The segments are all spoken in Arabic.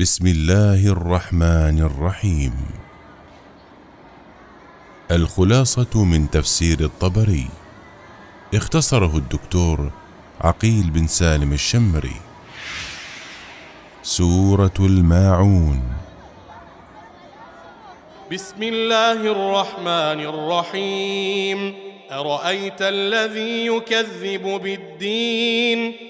بسم الله الرحمن الرحيم الخلاصة من تفسير الطبري اختصره الدكتور عقيل بن سالم الشمري سورة الماعون بسم الله الرحمن الرحيم أرأيت الذي يكذب بالدين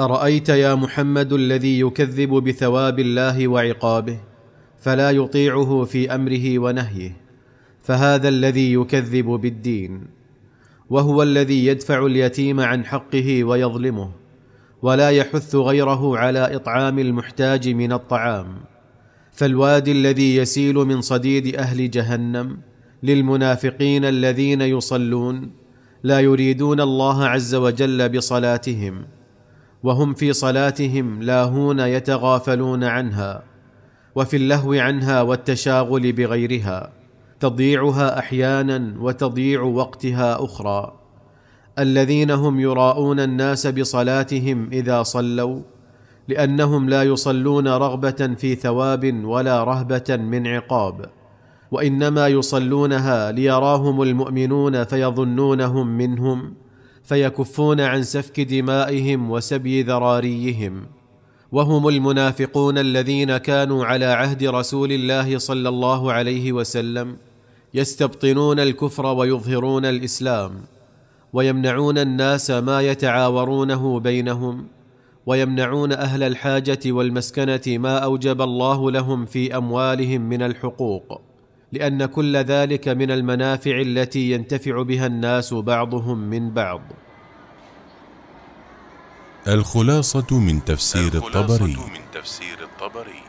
ارايت يا محمد الذي يكذب بثواب الله وعقابه فلا يطيعه في امره ونهيه فهذا الذي يكذب بالدين وهو الذي يدفع اليتيم عن حقه ويظلمه ولا يحث غيره على اطعام المحتاج من الطعام فالوادي الذي يسيل من صديد اهل جهنم للمنافقين الذين يصلون لا يريدون الله عز وجل بصلاتهم وهم في صلاتهم لاهون يتغافلون عنها وفي اللهو عنها والتشاغل بغيرها تضييعها احيانا وتضييع وقتها اخرى الذين هم يراءون الناس بصلاتهم اذا صلوا لانهم لا يصلون رغبه في ثواب ولا رهبه من عقاب وانما يصلونها ليراهم المؤمنون فيظنونهم منهم فيكفون عن سفك دمائهم وسبي ذراريهم وهم المنافقون الذين كانوا على عهد رسول الله صلى الله عليه وسلم يستبطنون الكفر ويظهرون الاسلام ويمنعون الناس ما يتعاورونه بينهم ويمنعون اهل الحاجه والمسكنه ما اوجب الله لهم في اموالهم من الحقوق لان كل ذلك من المنافع التي ينتفع بها الناس بعضهم من بعض الخلاصه من تفسير الطبري, الخلاصة من تفسير الطبري